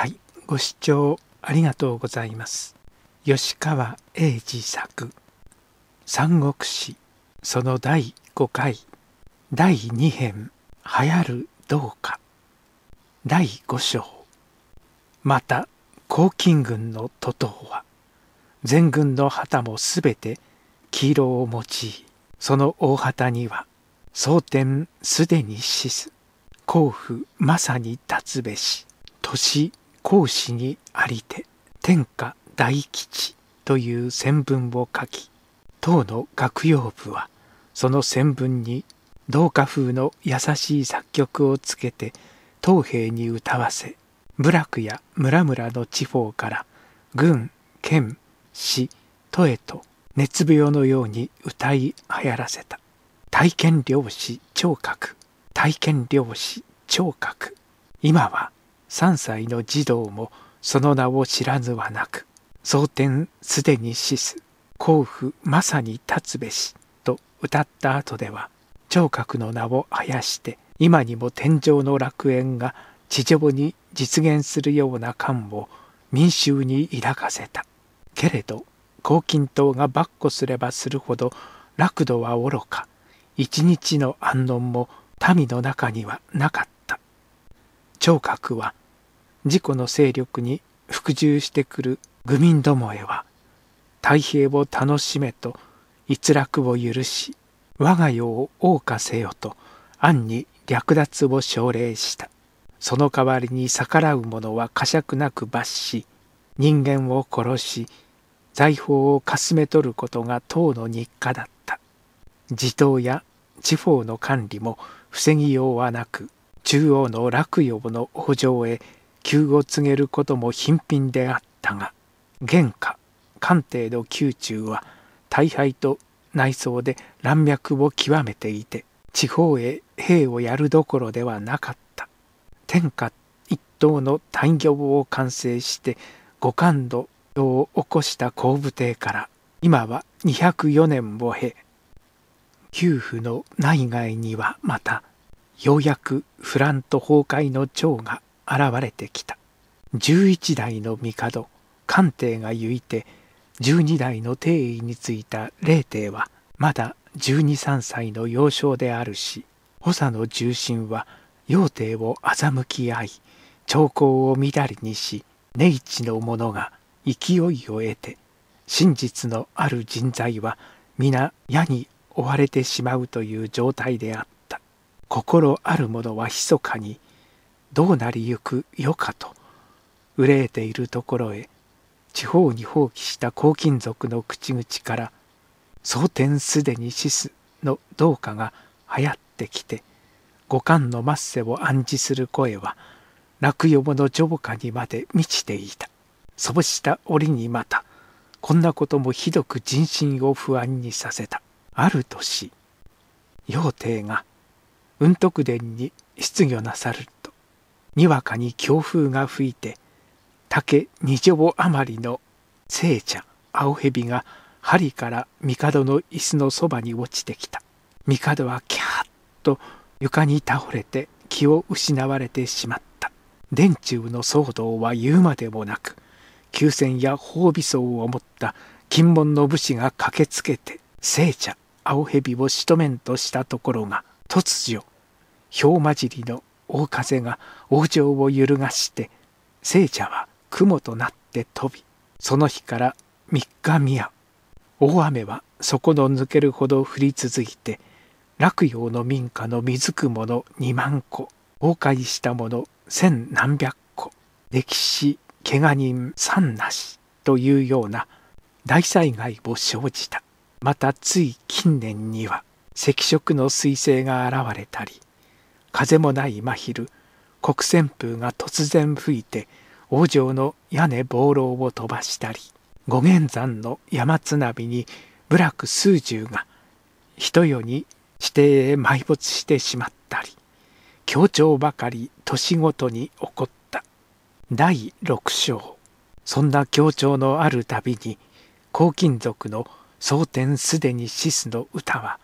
はい、ご視聴ありがとうございます。吉川英治作「三国志」その第5回第2編「流行るどうか」第5章また黄巾軍の徒党は全軍の旗もすべて黄色を用いその大旗には「蒼天すでに死す」甲府まさに立つべし年孔子にありて天下大吉という戦文を書き唐の学用部はその戦文に同化風の優しい作曲をつけて東兵に歌わせ部落や村々の地方から軍県市都へと熱病のように歌い流行らせた体験漁師聴覚体験漁師聴覚今は3歳の児童もその名を知らぬはなく蒼天すでに死す甲府まさに立つべしと歌った後では聴覚の名をあやして今にも天上の楽園が地上に実現するような感を民衆に抱かせたけれど黄金党が跋扈すればするほど楽土はおろか一日の安穏も民の中にはなかった聴覚は自己の勢力に服従してくる愚民どもへは太平を楽しめと逸落を許し我が世を謳歌せよと暗に略奪を奨励したその代わりに逆らう者は呵責なく罰し人間を殺し財宝をかすめ取ることが党の日課だった地頭や地方の管理も防ぎようはなく中央の落葉の北条へ急を告げることも頻繁であったが現下官邸の宮中は大敗と内装で乱脈を極めていて地方へ兵をやるどころではなかった天下一党の大業を完成して五感度を起こした後部帝から今は204年を経給付の内外にはまたようやくフラント崩壊の長が現れてきた11代の帝官帝がゆいて12代の帝位についた霊帝はまだ123歳の幼少であるし補佐の重心は幼帝を欺き合い兆候を乱りにし根一の者が勢いを得て真実のある人材は皆矢に追われてしまうという状態であった心ある者は密かにどうなりゆくよかと憂えているところへ地方に放棄した黄金属の口々から「蒼天すでに死す」のどうかが流行ってきて五感の末世を暗示する声は落予もの浄化にまで満ちていたそうした折にまたこんなこともひどく人心を不安にさせたある年陽帝が雲徳殿に失業なさるにわかに強風が吹いて竹二畳余りの聖茶青蛇が針から帝の椅子のそばに落ちてきた帝はキャーッと床に倒れて気を失われてしまった殿中の騒動は言うまでもなく急戦や褒美層を持った金門の武士が駆けつけて聖茶青蛇をしとめんとしたところが突如氷混じりの大風が王城を揺るがして聖者は雲となって飛びその日から三日宮大雨は底の抜けるほど降り続いて洛陽の民家の水くもの2万個崩壊したもの千何百個歴史けが人三なしというような大災害を生じたまたつい近年には赤色の彗星が現れたり風もない真昼黒旋風が突然吹いて王城の屋根暴楼を飛ばしたり五原山の山津波に部落数十が人世に指定へ埋没してしまったり協調ばかり年ごとに起こった第六章そんな協調のあるたびに黄金属の蒼天すでに死すの歌は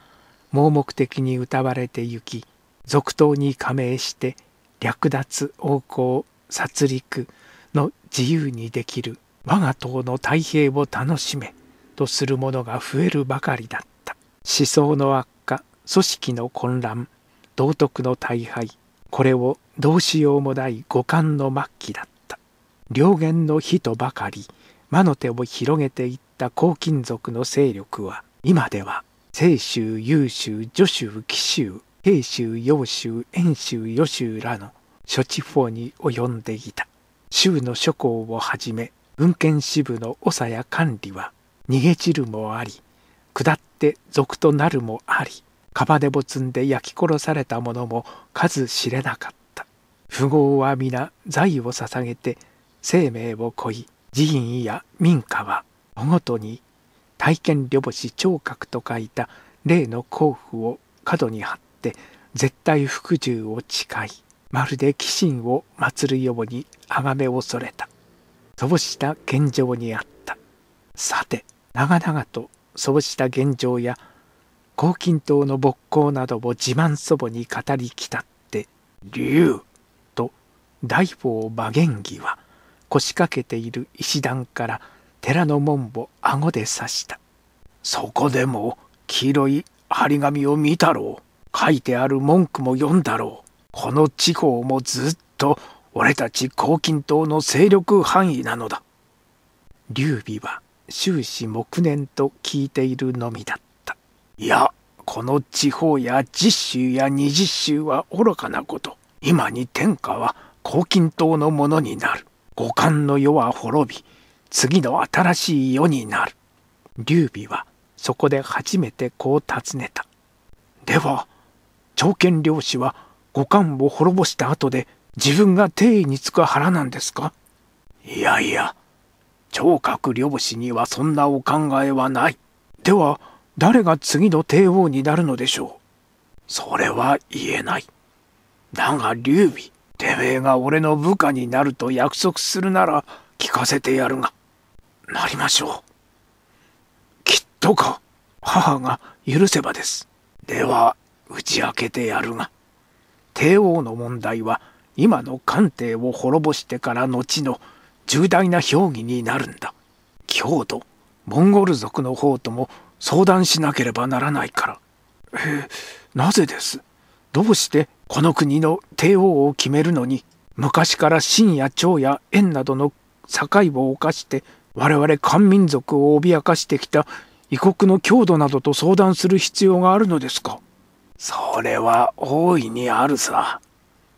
盲目的に歌われてゆき続投に加盟して略奪横行殺戮の自由にできる我が党の太平を楽しめとする者が増えるばかりだった思想の悪化組織の混乱道徳の大敗これをどうしようもない五感の末期だった両言の火とばかり魔の手を広げていった黄金族の勢力は今では清州優州徐州紀州平州、揚州、遠州、余州らの諸地方に及んでいた。州の諸侯をはじめ、文献支部の長や管理は、逃げ散るもあり、下って賊となるもあり、釜でぼつんで焼き殺された者も数知れなかった。富豪は皆財を捧げて生命を乞い、寺院や民家は、おごとに体験旅星聴覚と書いた例の甲府を角に貼っって絶対服従を誓いまるで鬼神を祀るように崇め恐れたそうした現状にあったさて長々とそうした現状や黄金島の勃興などを自慢祖母に語りきたって「竜」と大砲馬玄義は腰掛けている石段から寺の門を顎で刺したそこでも黄色い張り紙を見たろう書いてある文句も読んだろう。この地方もずっと俺たち黄金党の勢力範囲なのだ。劉備は終始黙念と聞いているのみだった。いや、この地方や十州や二十州は愚かなこと。今に天下は黄金党のものになる。五感の世は滅び、次の新しい世になる。劉備はそこで初めてこう尋ねた。では、朝見漁師は五官を滅ぼした後で自分が帝位につく腹なんですかいやいや聴覚漁師にはそんなお考えはないでは誰が次の帝王になるのでしょうそれは言えないだが劉備てめえが俺の部下になると約束するなら聞かせてやるがなりましょうきっとか母が許せばですでは打ち明けてやるが帝王の問題は今の官邸を滅ぼしてから後の重大な評議になるんだ強度モンゴル族の方とも相談しなければならないからえなぜですどうしてこの国の帝王を決めるのに昔から秦や趙や縁などの境を犯して我々漢民族を脅かしてきた異国の強度などと相談する必要があるのですかそれは大いにあるさ。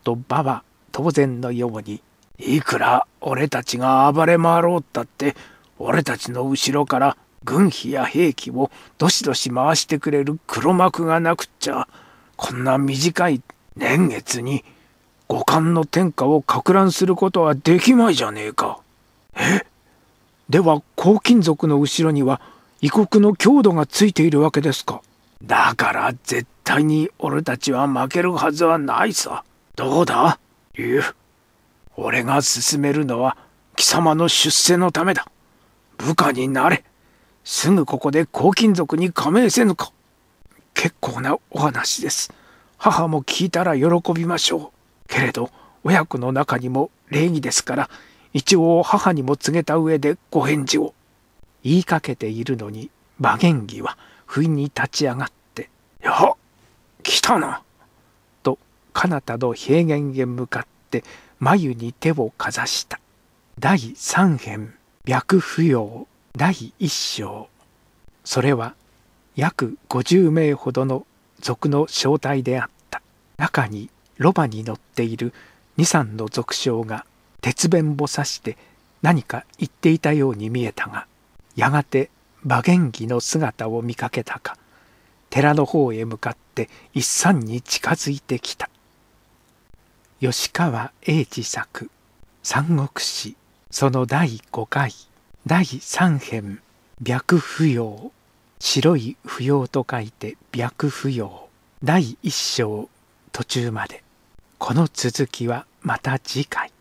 と馬場当然のようにいくら俺たちが暴れ回ろうったって俺たちの後ろから軍費や兵器をどしどし回してくれる黒幕がなくっちゃこんな短い年月に五冠の天下をか乱することはできまいじゃねえか。えでは黄金族の後ろには異国の強度がついているわけですかだから絶対対に俺たちは負けるはずはないさ。どうだ竜。俺が進めるのは貴様の出世のためだ。部下になれ。すぐここで黄金族に加盟せぬか。結構なお話です。母も聞いたら喜びましょう。けれど、親子の中にも礼儀ですから、一応母にも告げた上でご返事を。言いかけているのに、馬元義は不意に立ち上がった。来たな!」と彼方の平原へ向かって眉に手をかざした第三編「白芙蓉第一章それは約50名ほどの族の正体であった中にロバに乗っている二三の族将が鉄弁を刺して何か言っていたように見えたがやがて馬元儀の姿を見かけたか寺の方へ向かっって一山に近づいてきた吉川英治作「三国志」その第5回第3編「白不要」「白い不要」と書いて白不要」第1章途中までこの続きはまた次回